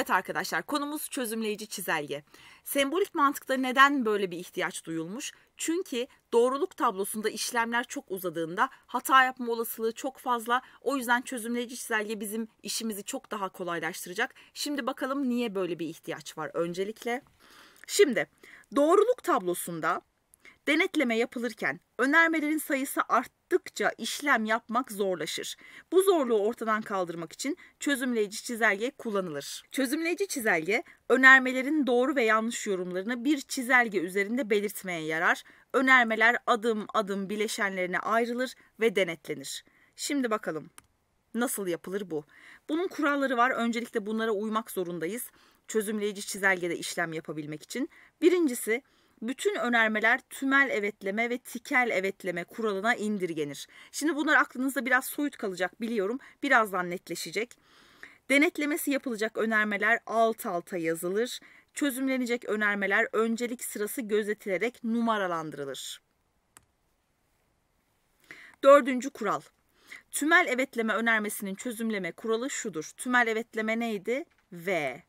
Evet arkadaşlar konumuz çözümleyici çizelge. Sembolik mantıkta neden böyle bir ihtiyaç duyulmuş? Çünkü doğruluk tablosunda işlemler çok uzadığında hata yapma olasılığı çok fazla. O yüzden çözümleyici çizelge bizim işimizi çok daha kolaylaştıracak. Şimdi bakalım niye böyle bir ihtiyaç var öncelikle. Şimdi doğruluk tablosunda Denetleme yapılırken önermelerin sayısı arttıkça işlem yapmak zorlaşır. Bu zorluğu ortadan kaldırmak için çözümleyici çizelge kullanılır. Çözümleyici çizelge önermelerin doğru ve yanlış yorumlarını bir çizelge üzerinde belirtmeye yarar. Önermeler adım adım bileşenlerine ayrılır ve denetlenir. Şimdi bakalım nasıl yapılır bu? Bunun kuralları var. Öncelikle bunlara uymak zorundayız. Çözümleyici çizelgede işlem yapabilmek için. Birincisi bütün önermeler tümel evetleme ve tikel evetleme kuralına indirgenir. Şimdi bunlar aklınızda biraz soyut kalacak biliyorum. Birazdan netleşecek. Denetlemesi yapılacak önermeler alt alta yazılır. Çözümlenecek önermeler öncelik sırası gözetilerek numaralandırılır. Dördüncü kural. Tümel evetleme önermesinin çözümleme kuralı şudur. Tümel evetleme neydi? V.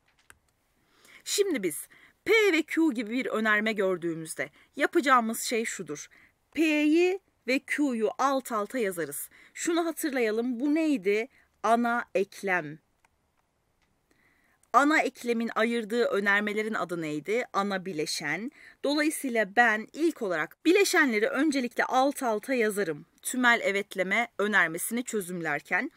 Şimdi biz P ve Q gibi bir önerme gördüğümüzde yapacağımız şey şudur. P'yi ve Q'yu alt alta yazarız. Şunu hatırlayalım. Bu neydi? Ana eklem. Ana eklemin ayırdığı önermelerin adı neydi? Ana bileşen. Dolayısıyla ben ilk olarak bileşenleri öncelikle alt alta yazarım. Tümel evetleme önermesini çözümlerken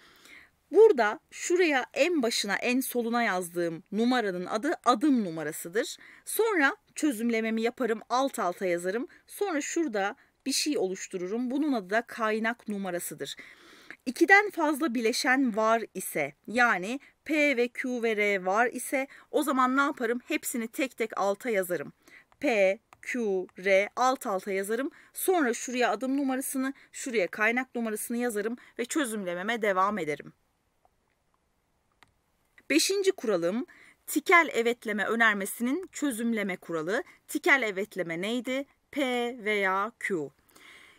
Burada şuraya en başına en soluna yazdığım numaranın adı adım numarasıdır. Sonra çözümlememi yaparım alt alta yazarım. Sonra şurada bir şey oluştururum. Bunun adı da kaynak numarasıdır. İkiden fazla bileşen var ise yani P ve Q ve R var ise o zaman ne yaparım? Hepsini tek tek alta yazarım. P, Q, R alt alta yazarım. Sonra şuraya adım numarasını, şuraya kaynak numarasını yazarım ve çözümlememe devam ederim. Beşinci kuralım tikel evetleme önermesinin çözümleme kuralı. Tikel evetleme neydi? P veya Q.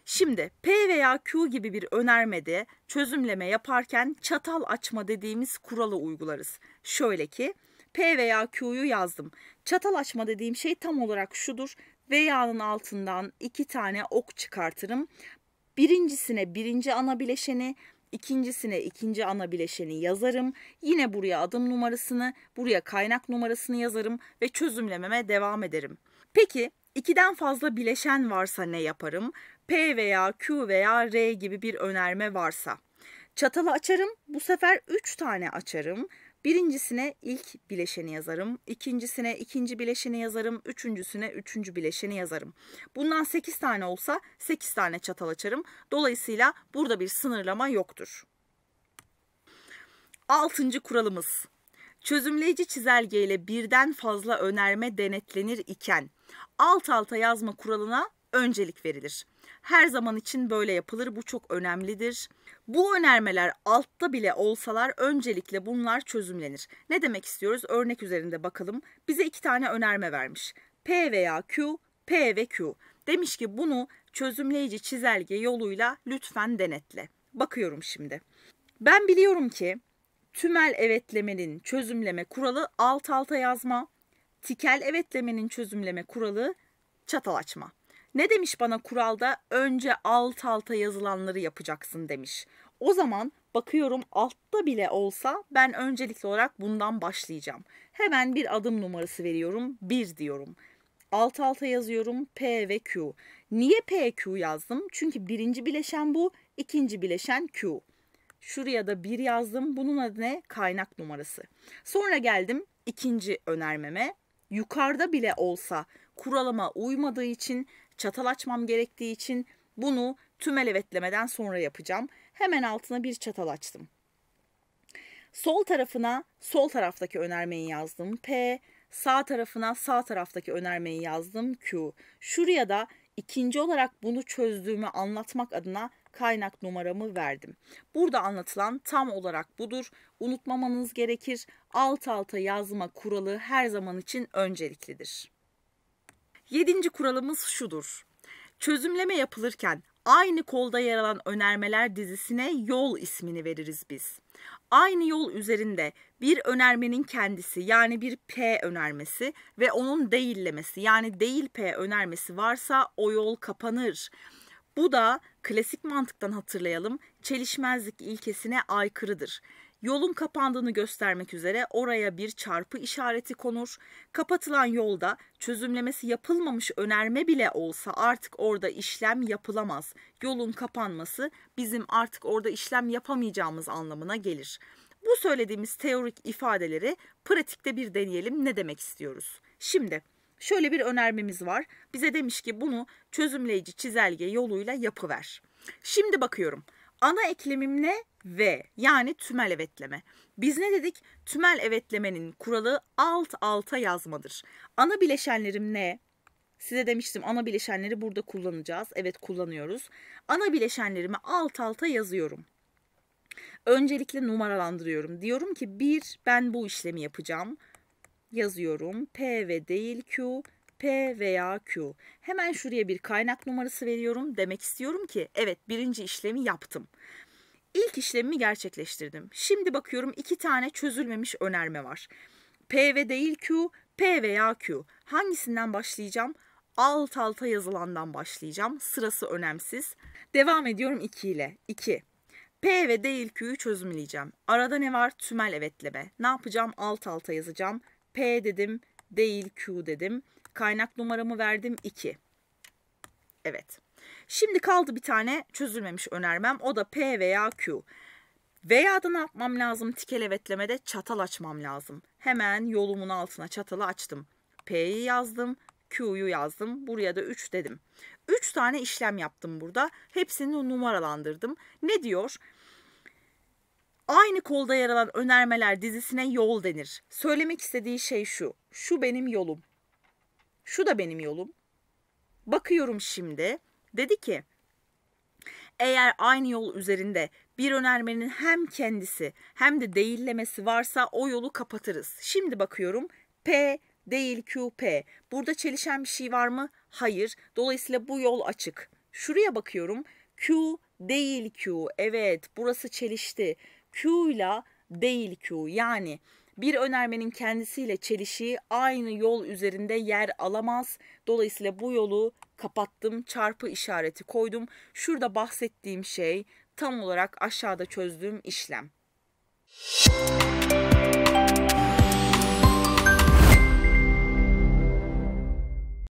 Şimdi P veya Q gibi bir önermede çözümleme yaparken çatal açma dediğimiz kuralı uygularız. Şöyle ki P veya Q'yu yazdım. Çatal açma dediğim şey tam olarak şudur. Veya'nın altından iki tane ok çıkartırım. Birincisine birinci ana bileşeni, İkincisine ikinci ana bileşeni yazarım. Yine buraya adım numarasını, buraya kaynak numarasını yazarım ve çözümlememe devam ederim. Peki İkiden fazla bileşen varsa ne yaparım? P veya Q veya R gibi bir önerme varsa. Çatalı açarım. Bu sefer 3 tane açarım. Birincisine ilk bileşeni yazarım. ikincisine ikinci bileşeni yazarım. Üçüncüsüne üçüncü bileşeni yazarım. Bundan 8 tane olsa 8 tane çatal açarım. Dolayısıyla burada bir sınırlama yoktur. Altıncı kuralımız. Çözümleyici çizelgeyle birden fazla önerme denetlenir iken alt alta yazma kuralına öncelik verilir. Her zaman için böyle yapılır. Bu çok önemlidir. Bu önermeler altta bile olsalar öncelikle bunlar çözümlenir. Ne demek istiyoruz? Örnek üzerinde bakalım. Bize iki tane önerme vermiş. P veya Q, P ve Q. Demiş ki bunu çözümleyici çizelge yoluyla lütfen denetle. Bakıyorum şimdi. Ben biliyorum ki tümel evetlemenin çözümleme kuralı alt alta yazma, tikel evetlemenin çözümleme kuralı çatal açma. Ne demiş bana kuralda? Önce alt alta yazılanları yapacaksın demiş. O zaman bakıyorum altta bile olsa ben öncelikli olarak bundan başlayacağım. Hemen bir adım numarası veriyorum. 1 diyorum. Alt alta yazıyorum P ve Q. Niye P Q yazdım? Çünkü birinci bileşen bu, ikinci bileşen Q. Şuraya da 1 yazdım. Bunun adı ne? Kaynak numarası. Sonra geldim ikinci önermeme. Yukarıda bile olsa kuralama uymadığı için Çatal açmam gerektiği için bunu tüm elevetlemeden sonra yapacağım. Hemen altına bir çatal açtım. Sol tarafına sol taraftaki önermeyi yazdım. P, sağ tarafına sağ taraftaki önermeyi yazdım. Q. Şuraya da ikinci olarak bunu çözdüğümü anlatmak adına kaynak numaramı verdim. Burada anlatılan tam olarak budur. Unutmamanız gerekir. Alt alta yazma kuralı her zaman için önceliklidir. Yedinci kuralımız şudur. Çözümleme yapılırken aynı kolda yer alan önermeler dizisine yol ismini veririz biz. Aynı yol üzerinde bir önermenin kendisi yani bir P önermesi ve onun değillemesi yani değil P önermesi varsa o yol kapanır. Bu da klasik mantıktan hatırlayalım çelişmezlik ilkesine aykırıdır. Yolun kapandığını göstermek üzere oraya bir çarpı işareti konur. Kapatılan yolda çözümlemesi yapılmamış önerme bile olsa artık orada işlem yapılamaz. Yolun kapanması bizim artık orada işlem yapamayacağımız anlamına gelir. Bu söylediğimiz teorik ifadeleri pratikte bir deneyelim ne demek istiyoruz. Şimdi şöyle bir önermemiz var. Bize demiş ki bunu çözümleyici çizelge yoluyla yapıver. Şimdi bakıyorum. Ana eklemim ne? V. yani tümel evetleme. Biz ne dedik? Tümel evetlemenin kuralı alt alta yazmadır. Ana bileşenlerim ne? Size demiştim ana bileşenleri burada kullanacağız. Evet kullanıyoruz. Ana bileşenlerimi alt alta yazıyorum. Öncelikle numaralandırıyorum. Diyorum ki bir. ben bu işlemi yapacağım. Yazıyorum. P ve değil Q. P veya Q. Hemen şuraya bir kaynak numarası veriyorum. Demek istiyorum ki evet birinci işlemi yaptım. İlk işlemimi gerçekleştirdim. Şimdi bakıyorum iki tane çözülmemiş önerme var. P ve değil Q, P veya Q. Hangisinden başlayacağım? Alt alta yazılandan başlayacağım. Sırası önemsiz. Devam ediyorum 2 ile. 2. P ve değil Q'yu çözümleyeceğim. Arada ne var? Tümel evetleme. Ne yapacağım? Alt alta yazacağım. P dedim, değil Q dedim. Kaynak numaramı verdim 2. Evet. Şimdi kaldı bir tane çözülmemiş önermem. O da P veya Q. Veya da ne yapmam lazım? Tikel evetlemede çatal açmam lazım. Hemen yolumun altına çatalı açtım. P'yi yazdım. Q'yu yazdım. Buraya da 3 dedim. 3 tane işlem yaptım burada. Hepsini numaralandırdım. Ne diyor? Aynı kolda yer alan önermeler dizisine yol denir. Söylemek istediği şey şu. Şu benim yolum. Şu da benim yolum. Bakıyorum şimdi. Dedi ki eğer aynı yol üzerinde bir önermenin hem kendisi hem de değillemesi varsa o yolu kapatırız. Şimdi bakıyorum P değil QP. Burada çelişen bir şey var mı? Hayır. Dolayısıyla bu yol açık. Şuraya bakıyorum. Q değil Q. Evet burası çelişti. Q ile değil Q. Yani bir önermenin kendisiyle çelişi aynı yol üzerinde yer alamaz. Dolayısıyla bu yolu kapattım, çarpı işareti koydum. Şurada bahsettiğim şey tam olarak aşağıda çözdüğüm işlem. Müzik